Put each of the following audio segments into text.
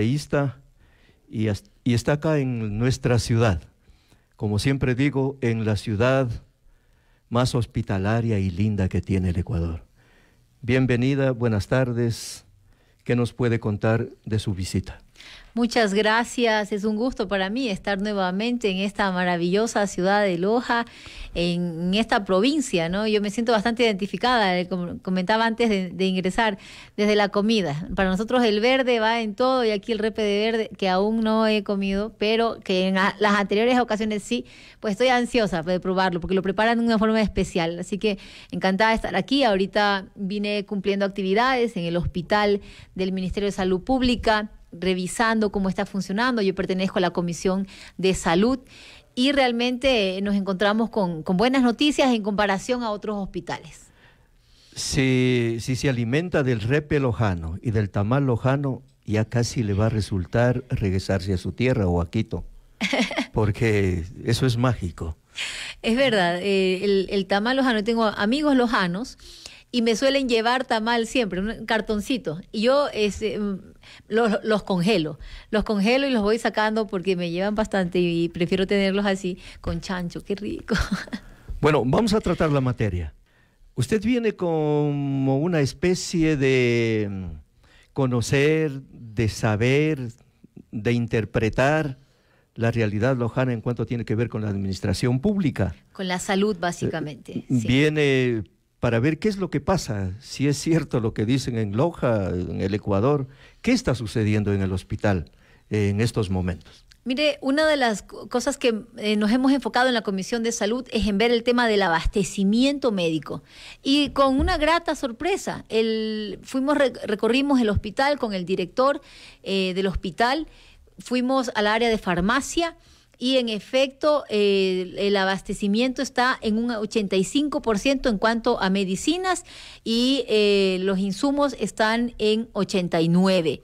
y, y está acá en nuestra ciudad. Como siempre digo, en la ciudad más hospitalaria y linda que tiene el Ecuador. Bienvenida, buenas tardes. ¿Qué nos puede contar de su visita? Muchas gracias, es un gusto para mí estar nuevamente en esta maravillosa ciudad de Loja, en, esta provincia, ¿no? Yo me siento bastante identificada, eh, como comentaba antes de, ingresar, desde la comida. Para nosotros el verde va en todo y aquí el repe de verde que aún no he comido, pero que en las anteriores ocasiones sí, pues estoy ansiosa de probarlo porque lo preparan de una forma especial. Así que encantada de estar aquí. Ahorita vine cumpliendo actividades en el hospital del Ministerio de Salud Pública revisando cómo está funcionando. Yo pertenezco a la Comisión de Salud y realmente eh, nos encontramos con, buenas noticias en comparación a otros hospitales. Si, se alimenta del repe lojano y del tamal lojano, ya casi le va a resultar regresarse a su tierra o a Quito, porque eso es mágico. Es verdad, eh, el, el tamal lojano, tengo amigos lojanos y me suelen llevar tamal siempre, un cartoncito. Y yo este, mm, los, los, congelo, los congelo y los voy sacando porque me llevan bastante y prefiero tenerlos así con chancho, qué rico. Bueno, vamos a tratar la materia. Usted viene como una especie de mm, conocer, de saber, de interpretar la realidad lojana en cuanto tiene que ver con la administración pública. Con la salud, básicamente. Eh, viene para ver qué es lo que pasa, si es cierto lo que dicen en Loja, en el Ecuador, qué está sucediendo en el hospital eh, en estos momentos. Mire, una de las cosas que eh, nos hemos enfocado en la Comisión de Salud es en ver el tema del abastecimiento médico. Y con una grata sorpresa, fuimos recorrimos el hospital con el director eh, del hospital, fuimos al área de farmacia y en efecto el abastecimiento está en un 85% en cuanto a medicinas y eh, los insumos están en 89%.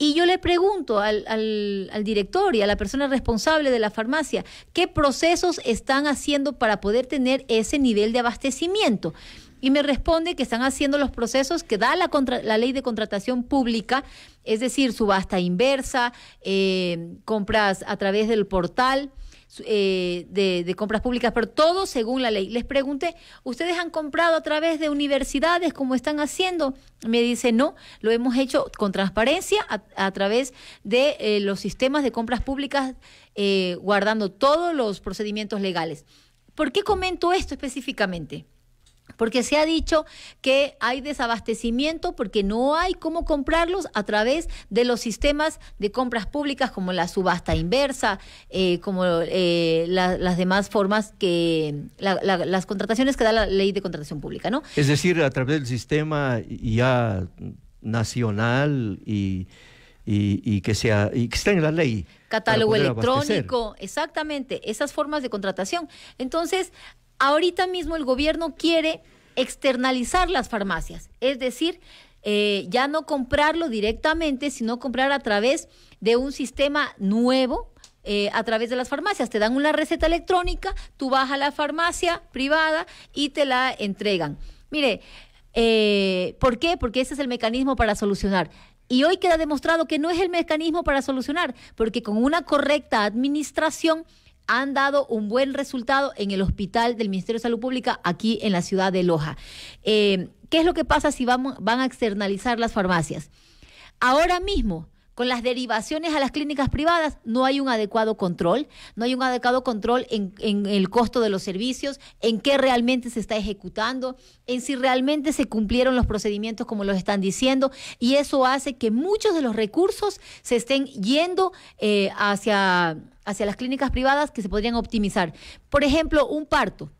Y yo le pregunto al, director y a la persona responsable de la farmacia, ¿qué procesos están haciendo para poder tener ese nivel de abastecimiento? y me responde que están haciendo los procesos que da la, ley de contratación pública, es decir, subasta inversa, eh, compras a través del portal. Eh, de, compras públicas, pero todo según la ley. Les pregunté, ¿ustedes han comprado a través de universidades como están haciendo? Me dice, no, lo hemos hecho con transparencia a, través de eh, los sistemas de compras públicas, guardando todos los procedimientos legales. ¿Por qué comento esto específicamente? porque se ha dicho que hay desabastecimiento porque no hay cómo comprarlos a través de los sistemas de compras públicas como la subasta inversa, eh, como eh, las demás formas que las contrataciones que da la ley de contratación pública, ¿no? Es decir, a través del sistema ya nacional y que sea y en la ley. Catálogo electrónico, exactamente, esas formas de contratación. Entonces, Ahorita mismo el gobierno quiere externalizar las farmacias, es decir, eh, ya no comprarlo directamente, sino comprar a través de un sistema nuevo. Eh, a través de las farmacias, te dan una receta electrónica, tú vas a la farmacia privada y te la entregan. Mire, eh, ¿por qué? Porque ese es el mecanismo para solucionar. Y hoy queda demostrado que no es el mecanismo para solucionar, porque con una correcta administración han dado un buen resultado en el hospital del Ministerio de Salud Pública aquí en la ciudad de Loja. Eh, ¿Qué es lo que pasa si van a externalizar las farmacias? Ahora mismo, con las derivaciones a las clínicas privadas, no hay un adecuado control, no hay un adecuado control en, el costo de los servicios, en qué realmente se está ejecutando, en si realmente se cumplieron los procedimientos como los están diciendo, y eso hace que muchos de los recursos se estén yendo eh, hacia, hacia las clínicas privadas que se podrían optimizar. Por ejemplo, un parto.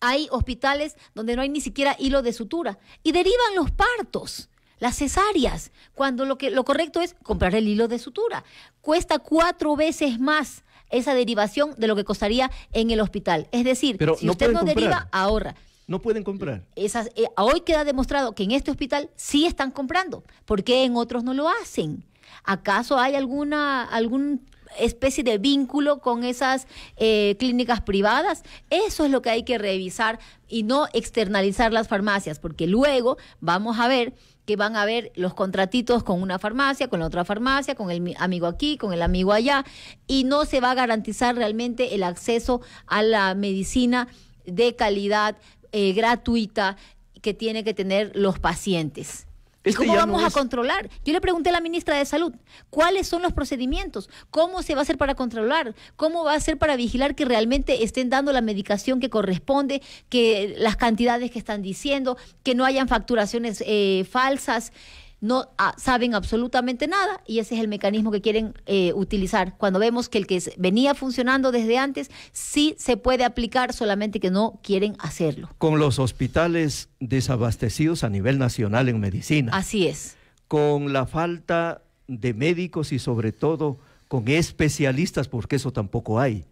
Hay hospitales donde no hay ni siquiera hilo de sutura y derivan los partos las cesáreas, cuando lo, que, lo correcto es comprar el hilo de sutura. Cuesta cuatro veces más esa derivación de lo que costaría en el hospital. Es decir, si usted no deriva, ahorra. No pueden comprar. Eh, hoy queda demostrado que en este hospital sí están comprando. ¿Por qué en otros no lo hacen? ¿Acaso hay alguna, algún especie de vínculo con esas eh, clínicas privadas. Eso es lo que hay que revisar y no externalizar las farmacias, porque luego vamos a ver que van a haber los contratitos con una farmacia, con la otra farmacia, con el amigo aquí, con el amigo allá, y no se va a garantizar realmente el acceso a la medicina de calidad eh, gratuita que tiene que tener los pacientes. Este cómo vamos a controlar? Yo le pregunté a la ministra de Salud, ¿cuáles son los procedimientos? ¿Cómo se va a hacer para controlar? ¿Cómo va a ser para vigilar que realmente estén dando la medicación que corresponde, que las cantidades que están diciendo, que no hayan facturaciones eh, falsas? no ah, saben absolutamente nada y ese es el mecanismo que quieren eh, utilizar. Cuando vemos que el que venía funcionando desde antes sí se puede aplicar, solamente que no quieren hacerlo. Con los hospitales desabastecidos a nivel nacional en medicina. Así es. Con la falta de médicos y sobre todo con especialistas, porque eso tampoco hay.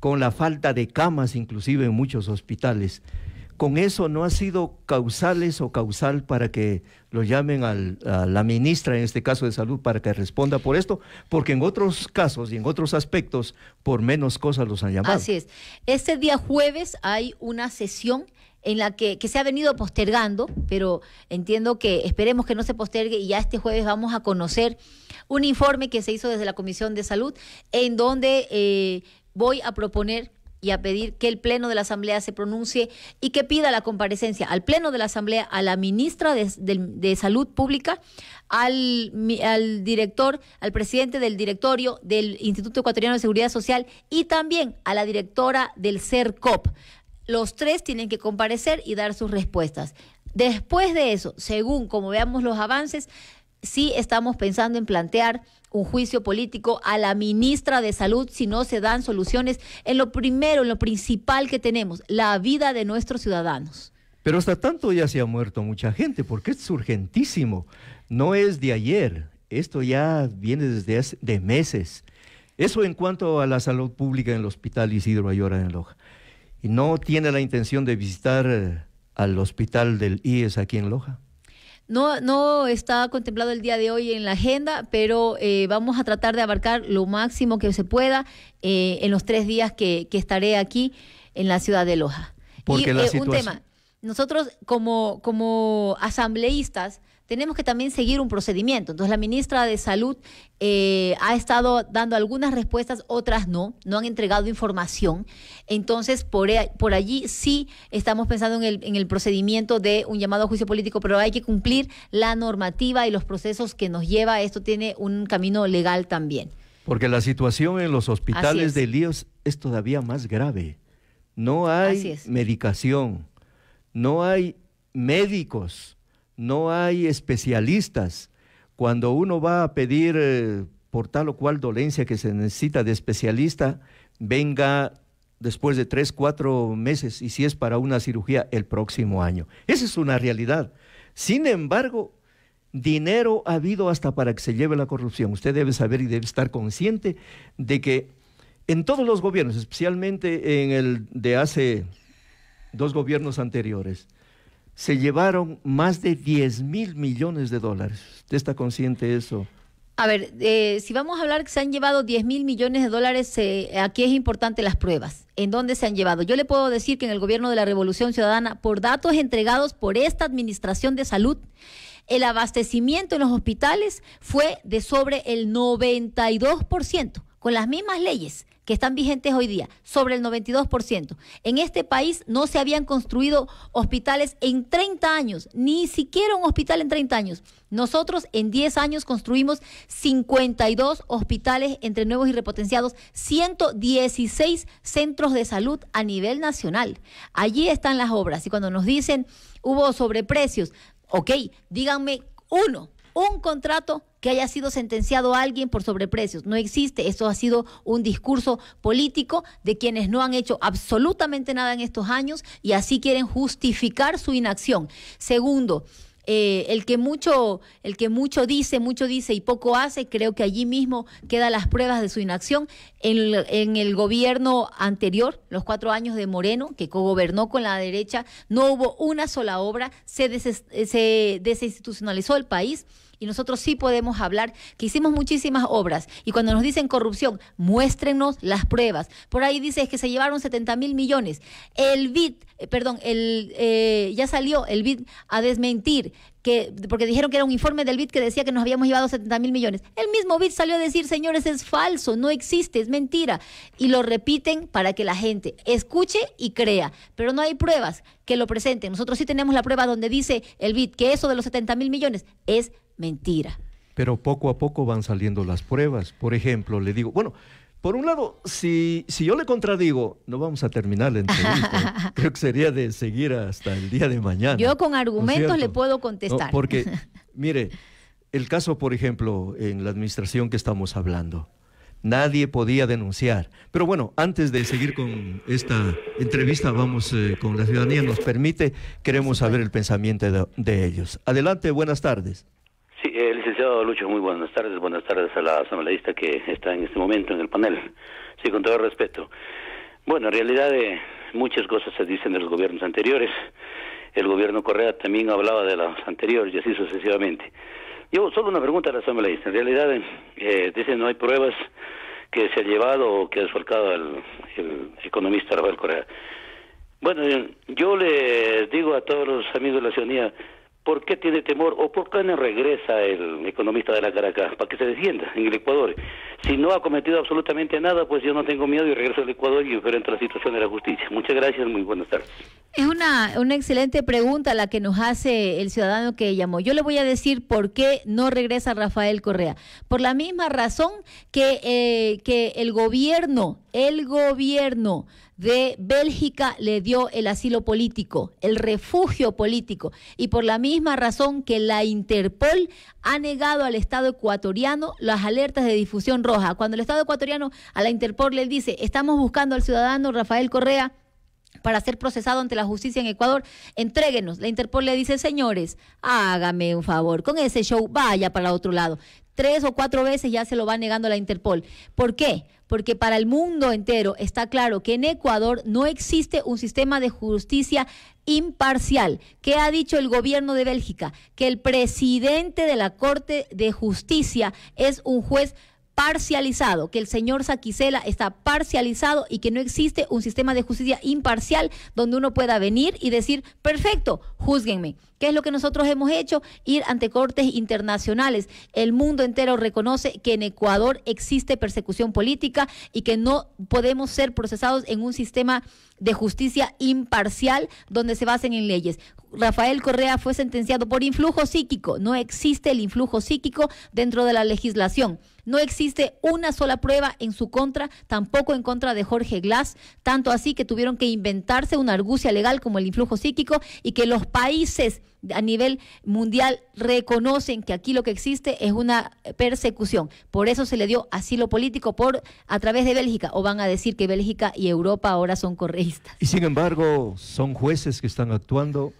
Con la falta de camas inclusive en muchos hospitales con eso no ha sido causales o causal para que lo llamen a la ministra, en este caso de salud, para que responda por esto, porque en otros casos y en otros aspectos, por menos cosas los han llamado. Así es. Este día jueves hay una sesión en la que, se ha venido postergando, pero entiendo que esperemos que no se postergue y ya este jueves vamos a conocer un informe que se hizo desde la Comisión de Salud en donde eh, voy a proponer y a pedir que el Pleno de la Asamblea se pronuncie y que pida la comparecencia al Pleno de la Asamblea, a la ministra de, Salud Pública, al, al, director, al presidente del directorio del Instituto Ecuatoriano de Seguridad Social y también a la directora del CERCOP. Los tres tienen que comparecer y dar sus respuestas. Después de eso, según como veamos los avances, sí estamos pensando en plantear un juicio político a la ministra de Salud si no se dan soluciones en lo primero, en lo principal que tenemos, la vida de nuestros ciudadanos. Pero hasta tanto ya se ha muerto mucha gente, porque es urgentísimo. No es de ayer, esto ya viene desde hace de meses. Eso en cuanto a la salud pública en el Hospital Isidro Ayora en Loja. Y no tiene la intención de visitar eh, al hospital del IES aquí en Loja. No, no está contemplado el día de hoy en la agenda, pero eh, vamos a tratar de abarcar lo máximo que se pueda eh, en los tres días que, estaré aquí en la ciudad de Loja. Porque y, la eh, situación... un tema, nosotros como, como asambleístas tenemos que también seguir un procedimiento. Entonces, la ministra de Salud eh, ha estado dando algunas respuestas, otras no, no han entregado información. Entonces, e, por, allí sí estamos pensando en el, en el procedimiento de un llamado a juicio político, pero hay que cumplir la normativa y los procesos que nos lleva. Esto tiene un camino legal también. Porque la situación en los hospitales de Líos es todavía más grave. No hay medicación, no hay médicos no hay especialistas. Cuando uno va a pedir eh, por tal o cual dolencia que se necesita de especialista, venga después de tres, cuatro meses y si es para una cirugía el próximo año. Esa es una realidad. Sin embargo, dinero ha habido hasta para que se lleve la corrupción. Usted debe saber y debe estar consciente de que en todos los gobiernos, especialmente en el de hace dos gobiernos anteriores, se llevaron más de 10 mil millones de dólares. ¿Usted está consciente de eso? A ver, eh, si vamos a hablar que se han llevado 10 mil millones de dólares, eh, aquí es importante las pruebas. ¿En dónde se han llevado? Yo le puedo decir que en el gobierno de la Revolución Ciudadana, por datos entregados por esta Administración de Salud, el abastecimiento en los hospitales fue de sobre el 92%, con las mismas leyes que están vigentes hoy día, sobre el 92%. En este país no se habían construido hospitales en 30 años, ni siquiera un hospital en 30 años. Nosotros en 10 años construimos 52 hospitales entre nuevos y repotenciados, 116 centros de salud a nivel nacional. Allí están las obras y cuando nos dicen hubo sobreprecios, ok, díganme uno un contrato que haya sido sentenciado a alguien por sobreprecios. No existe. Eso ha sido un discurso político de quienes no han hecho absolutamente nada en estos años y así quieren justificar su inacción. Segundo, eh, el, que mucho, el que mucho dice, mucho dice y poco hace, creo que allí mismo quedan las pruebas de su inacción. En, en el gobierno anterior, los cuatro años de Moreno, que gobernó con la derecha, no hubo una sola obra, se, eh, se desinstitucionalizó el país y nosotros sí podemos hablar que hicimos muchísimas obras y cuando nos dicen corrupción, muéstrenos las pruebas. Por ahí dice que se llevaron 70 mil millones. El BID, eh, perdón, el, eh, ya salió el BID a desmentir. Que, porque dijeron que era un informe del BID que decía que nos habíamos llevado 70 mil millones. El mismo BID salió a decir, señores, es falso, no existe, es mentira. Y lo repiten para que la gente escuche y crea. Pero no hay pruebas que lo presenten. Nosotros sí tenemos la prueba donde dice el BID que eso de los 70 mil millones es mentira. Pero poco a poco van saliendo las pruebas. Por ejemplo, le digo, bueno, por un lado, si, si yo le contradigo, no vamos a terminar la entrevista. Creo que sería de seguir hasta el día de mañana. Yo con argumentos le puedo contestar. porque, mire, el caso, por ejemplo, en la administración que estamos hablando, nadie podía denunciar. Pero bueno, antes de seguir con esta entrevista, vamos eh, con la ciudadanía, nos permite, queremos saber el pensamiento de ellos. Adelante, buenas tardes. Lucho, muy buenas tardes. Buenas tardes a la asambleísta que está en este momento en el panel. Sí, con todo respeto. Bueno, en realidad eh, muchas cosas se dicen de los gobiernos anteriores. El gobierno Correa también hablaba de las anteriores y así sucesivamente. Yo solo una pregunta a la asambleísta. En realidad eh, eh dicen no hay pruebas que se ha llevado o que ha desfalcado el, economista Rafael Correa. Bueno, yo le digo a todos los amigos de la ciudadanía, ¿Por qué tiene temor o por qué no regresa el economista de la Caracas? Para que se defienda en el Ecuador. Si no ha cometido absolutamente nada, pues yo no tengo miedo y regreso al Ecuador y enfrento la situación de la justicia. Muchas gracias, muy buenas tardes. Es una, una excelente pregunta la que nos hace el ciudadano que llamó. Yo le voy a decir por qué no regresa Rafael Correa. Por la misma razón que, eh, que el gobierno, el gobierno de Bélgica le dio el asilo político, el refugio político, y por la misma razón que la Interpol ha negado al Estado ecuatoriano las alertas de difusión cuando el Estado ecuatoriano a la Interpol le dice, estamos buscando al ciudadano Rafael Correa para ser procesado ante la justicia en Ecuador, entréguenos. La Interpol le dice, señores, hágame un favor, con ese show vaya para otro lado. Tres o cuatro veces ya se lo va negando la Interpol. ¿Por qué? Porque para el mundo entero está claro que en Ecuador no existe un sistema de justicia imparcial. ¿Qué ha dicho el gobierno de Bélgica? Que el presidente de la Corte de Justicia es un juez parcializado, que el señor Saquicela está parcializado y que no existe un sistema de justicia imparcial donde uno pueda venir y decir, perfecto, juzguenme. ¿Qué es lo que nosotros hemos hecho? Ir ante cortes internacionales. El mundo entero reconoce que en Ecuador existe persecución política y que no podemos ser procesados en un sistema de justicia imparcial donde se basen en leyes. Rafael Correa fue sentenciado por influjo psíquico. No existe el influjo psíquico dentro de la legislación. No existe una sola prueba en su contra, tampoco en contra de Jorge Glass, tanto así que tuvieron que inventarse una argucia legal como el influjo psíquico y que los países a nivel mundial reconocen que aquí lo que existe es una persecución. Por eso se le dio asilo político por a través de Bélgica. O van a decir que Bélgica y Europa ahora son correístas. Y sin embargo, son jueces que están actuando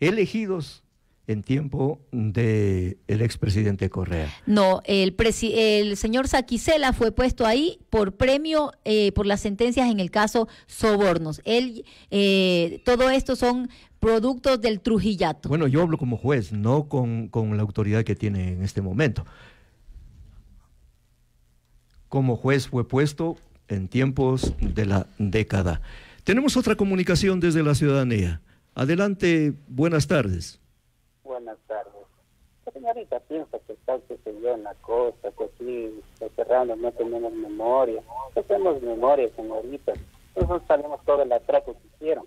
elegidos en tiempo del el expresidente Correa. No, el, el señor Saquisela fue puesto ahí por premio, eh, por las sentencias en el caso Sobornos. Él, eh, todo esto son productos del Trujillato. Bueno, yo hablo como juez, no con, la autoridad que tiene en este momento. Como juez fue puesto en tiempos de la década. Tenemos otra comunicación desde la ciudadanía. Adelante, buenas tardes. Buenas tardes. La señorita piensa que está se en la cosa, que aquí cerrando no tenemos memoria. No tenemos memoria, señorita. Nosotros sabemos todo el atraco que hicieron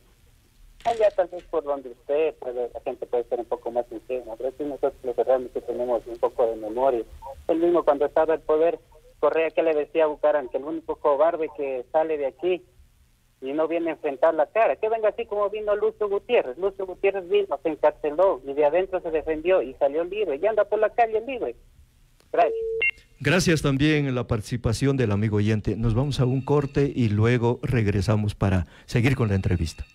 Ah, ya tal vez por donde usted, la gente puede ser un poco más ingenua, pero si nosotros lo que tenemos un poco de memoria. el mismo cuando estaba el poder, Correa que le decía a Bucarán? que el único cobarde que sale de aquí y no viene a enfrentar la cara, que venga así como vino Lucio Gutiérrez. Lucio Gutiérrez vino, se encarceló y de adentro se defendió y salió libre y anda por la calle libre. Gracias. Gracias también la participación del amigo oyente. Nos vamos a un corte y luego regresamos para seguir con la entrevista.